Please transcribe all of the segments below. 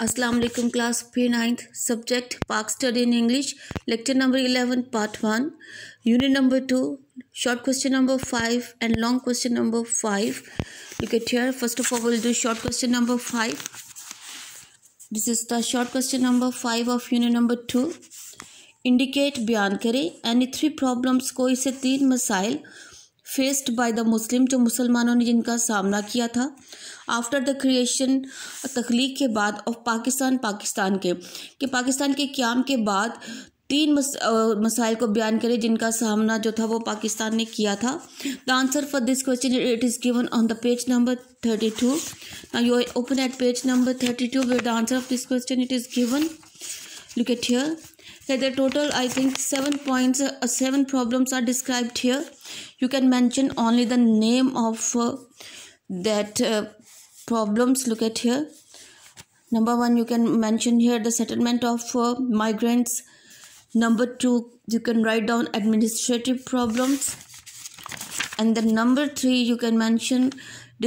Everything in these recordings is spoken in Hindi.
अस्सलाम वालेकुम क्लास फी ninth subject Pak study in English lecture number eleven part one unit number two short question number five and long question number five you can here first of all will do short question number five this is the short question number five of unit number two indicate बयान करें एनी थ्री प्रॉब्लम्स को इसे तीन मसाइल फेस्ड बाय द मुस्लिम जो मुसलमानों ने जिनका सामना किया था आफ्टर द क्रिएशन तख्लीक के बाद ऑफ पाकिस्तान पाकिस्तान के कि पाकिस्तान के क्याम के बाद तीन मस, आ, मसाइल को बयान करें जिनका सामना जो था वो पाकिस्तान ने किया था the answer for this question it is given on the page number thirty two ना you open at page number thirty two the answer of this question it is given look at here the total I think seven seven seven problems are described here you can mention only the name of uh, that uh, problems look at here number one you can mention here the settlement of uh, migrants number two you can write down administrative problems and then number three you can mention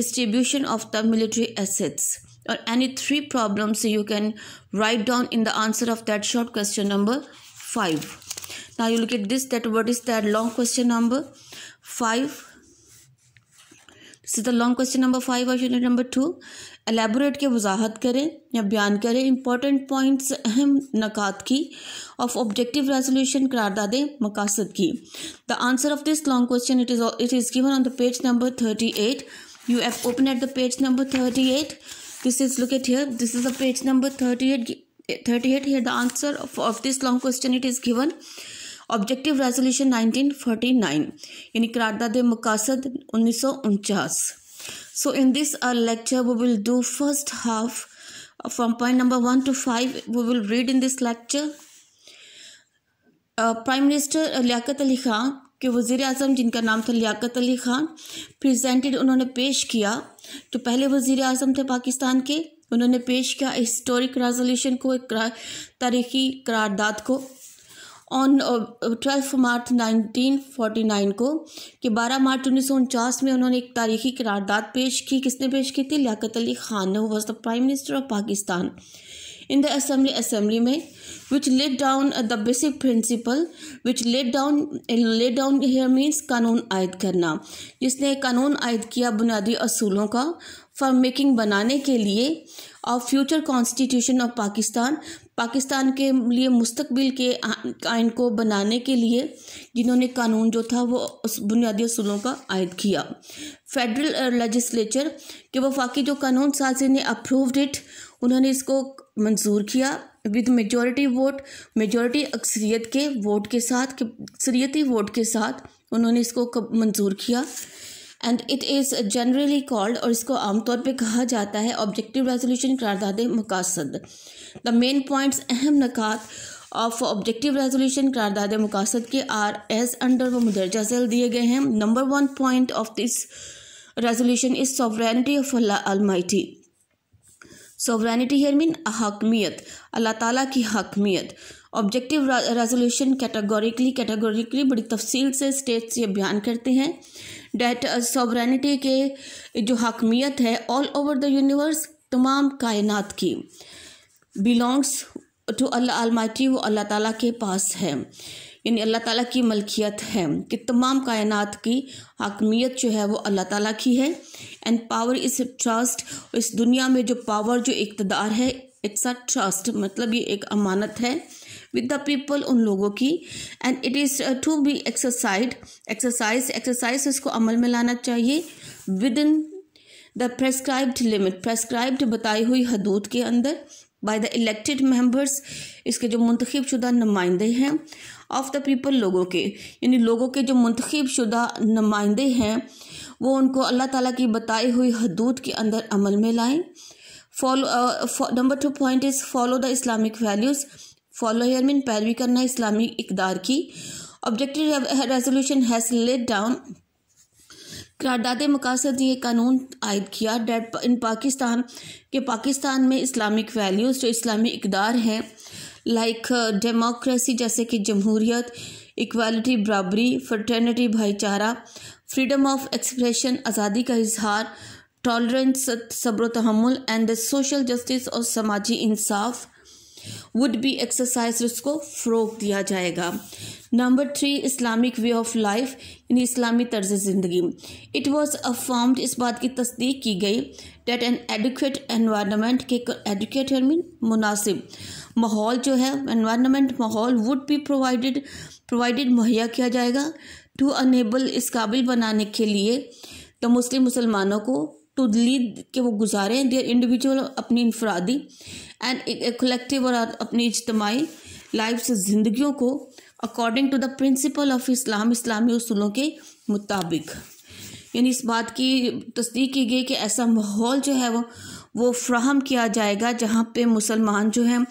distribution of the military assets or any three problems you can write down in the answer of that short question number five now you look at this that what is that long question number five see long question number five और यूनिट नंबर टू एलेबोरेट के वजाहत करें या बयान करें इंपॉर्टेंट पॉइंट्स अहम नकात की ऑफ ऑब्जेक्टिव रेजोल्यूशन करारदाद मकासद की the answer of this long question it is it is given on the page number thirty eight you if open at the page number thirty eight this is look at here this is the page number thirty eight thirty eight here the answer of this long question it is given objective resolution 1949 यानी करारदा दे मकासद उन्नीस सौ उनचास सो in this uh, lecture we will do first half uh, from point number 1 to 5 we will read in this lecture uh, prime के वजीर अजम जिनका नाम था लियाकत अली ख़ान प्रेजेंटेड उन्होंने पेश किया जो तो पहले वजीर अजम थे पाकिस्तान के उन्होंने पेश किया हिस्टोरिक रेजोल्यूशन को एक तारीखी करारदाद को ऑन ट्वेल्व मार्च 1949 को कि 12 मार्च उन्नीस में उन्होंने एक तारीखी करारदाद पेश की किसने पेश की थी Liaquat Ali Khan was the prime minister of Pakistan in the assembly assembly में which laid down the basic principle which laid down laid down here means कानून आयद करना जिसने कानून आयद किया बुनियादी असूलों का फॉर मेकिंग बनाने के लिए और future constitution of Pakistan Pakistan के लिए मुस्तबिल के आइन को बनाने के लिए जिन्होंने कानून जो था वो उस बुनियादी असूलों का आयद किया फेडरल लजस्लेचर के वफाकी जो कानून साजी ने अप्रूव्ड इट उन्होंने इसको मंजूर किया विद मेजॉरिटी वोट मेजॉरिटी अक्सरियत के वोट के साथ अक्सरियती वोट के साथ उन्होंने इसको मंजूर किया and it is generally called और इसको आमतौर पर कहा जाता है ऑब्जेक्टिव रेजोल्यूशन करारदाद मकासद द मेन पॉइंट्स अहम नकात ऑफ ऑब्जेक्टिव रेजोल्यूशन करारदाद मकासद के आर एज अंडर व मुदरजा जैल दिए गए हैं number one point of this resolution is sovereignty of Allah almighty sovereignty here mean हकमियत अल्लाह ताला की हकमियत ऑब्जेक्टिव रेजोल्यूशन कैटेगोरिकली कैटेगोरिकली बड़ी तफसील से स्टेट से बयान करते हैं डेट सॉबरानिटी के जो हकमियत है ऑल ओवर द यूनिवर्स तमाम कायनात की बिलोंग्स टू अल्लाह आलमाटी वो अल्लाह ताला के पास है यानी अल्लाह ताला की मलकियत है कि तमाम कायनात की हकमियत जो है वो अल्लाह ताला की है एंड पावर इस ट्रस्ट इस दुनिया में जो पावर जो इकतदार है इट्स अ ट्रस्ट मतलब ये एक अमानत है विद द पीपल उन लोगों की and it is to be exercise exercise exercise इसको अमल में लाना चाहिए in the prescribed limit prescribed बताई हुई हदूद के अंदर बाई द इलेक्टेड मेम्बर्स इसके जो मंतखब शुदा नुमाइंदे हैं ऑफ द पीपल लोगों के यानी लोगों के जो मंतखब शुदा नुमाइंदे हैं वो उनको अल्लाह ताला की बताई हुई हदूद के अंदर अमल में लाएं follow number two point is follow the Islamic values follow here mean पैरवी करना इस्लामी इकदार की objective resolution has laid down करारदाद मकासद ने कानून आयद किया डेट इन पाकिस्तान के पाकिस्तान में इस्लामिक वैल्यूज़ जो इस्लामी इकदार हैं लाइक डेमोक्रेसी uh, जैसे कि जमहूरियत इक्वालिटी बराबरी फ्रटर्निटी भाईचारा फ्रीडम ऑफ एक्सप्रेशन आज़ादी का इजहार टॉलरेंस सब्र तहमुल एंड सोशल जस्टिस और समाजी इंसाफ़ वुड बी एक्सरसाइज उसको फ़रोग दिया जाएगा number three Islamic way of life in इस्लामी तर्ज ज़िंदगी इट वॉज अफॉर्म्ड इस बात की तस्दीक की गई डेट एन एडिकेट एनवायरमेंट के एडिकेट मीन मुनासिब माहौल जो है एनवायरमेंट माहौल वुड बी प्रोवाइडेड प्रोवाइडेड मुहैया किया जाएगा टू अनेबल इस काबिल बनाने के लिए द मुस्लिम मुसलमानों को टू लीड के वो गुजारें देयर इंडिविजुअल अपनी इनफरादी एंड कलेक्टिव और अपनी इजमाही लाइफ से जिंदगी को according to the principle of Islam इस्लामी असूलों के मुताबिक यानी इस बात की तस्दीक की गई कि ऐसा माहौल जो है वो वो फ्राहम किया जाएगा जहाँ पे मुसलमान जो हैं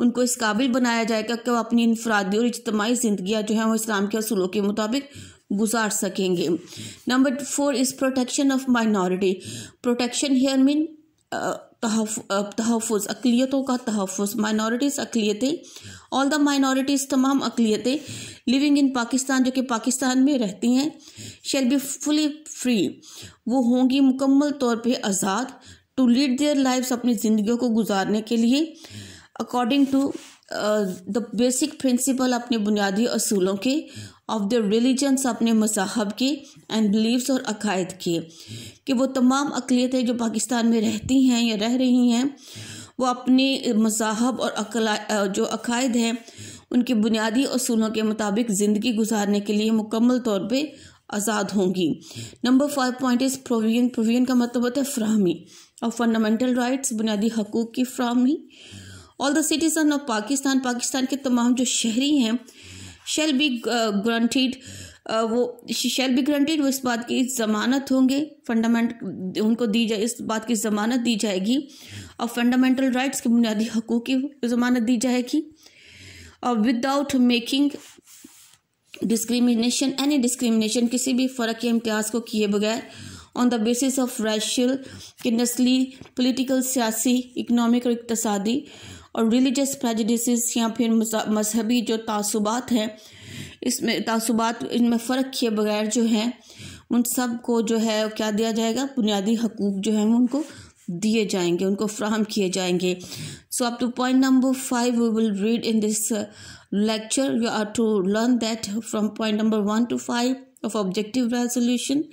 उनको इस काबिल बनाया जाएगा कि वो अपनी इनफरादी और इजतमाही जिंदगी जो हैं वो इस्लाम के असूलों के मुताबिक गुजार सकेंगे number four is protection of minority protection here mean तहफ़ अकलीतों का तहफ़ माइनॉरिटीज़ अकलीतें ऑल द माइनॉरिटीज़ तमाम अकलीतें लिविंग इन पाकिस्तान जो कि पाकिस्तान में रहती हैं शेल बी फुली फ्री वो होंगी मुकम्मल तौर पे आज़ाद टू लीड देयर लाइफ्स अपनी ज़िंदगियों को गुजारने के लिए according to the basic principle अपने बुनियादी असूलों के ऑफ द रिलीजन्स अपने मसाहब के एंड बिलीव्स और अकायद के कि वो तमाम अकलीतें जो पाकिस्तान में रहती हैं या रह रही हैं वो अपने मसाहब और अकला uh, जो अकायद हैं उनके बुनियादी असूलों के मुताबिक ज़िंदगी गुजारने के लिए मुकम्मल तौर पर आज़ाद होंगी number five point is provision provision का मतलब होता है फ्राहमी और फंडामेंटल राइट्स बुनियादी हकूक़ की फ्राहमी all the citizen of Pakistan Pakistan के तमाम जो शहरी हैं शेल बी ग्रंटेड वो शेल बी ग्रंटेड वो इस बात की ज़मानत होंगे फंडामेंट उनको दी जाए इस बात की ज़मानत दी जाएगी और फंडामेंटल राइट्स के बुनियादी हकूक़ की ज़मानत दी जाएगी और without making discrimination any discrimination किसी भी फ़र्क या इम्तियाज़ को किए बगैर on the basis of racial नस्ली पोलिटिकल सियासी इकनॉमिक और इकतसादी और रिलीजस प्रेजडिस या फिर मजहबी जो तसुबात हैं इसमें तसुबात इनमें फ़र्क किए बगैर जो हैं उन सब को जो है क्या दिया जाएगा बुनियादी हकूक़ जो हैं उनको दिए जाएंगे उनको फ्राहम किए जाएंगे so up to point number five we will read in this lecture you are to learn that from point number one to five of objective resolution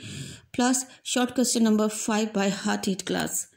plus short question number five by heart at class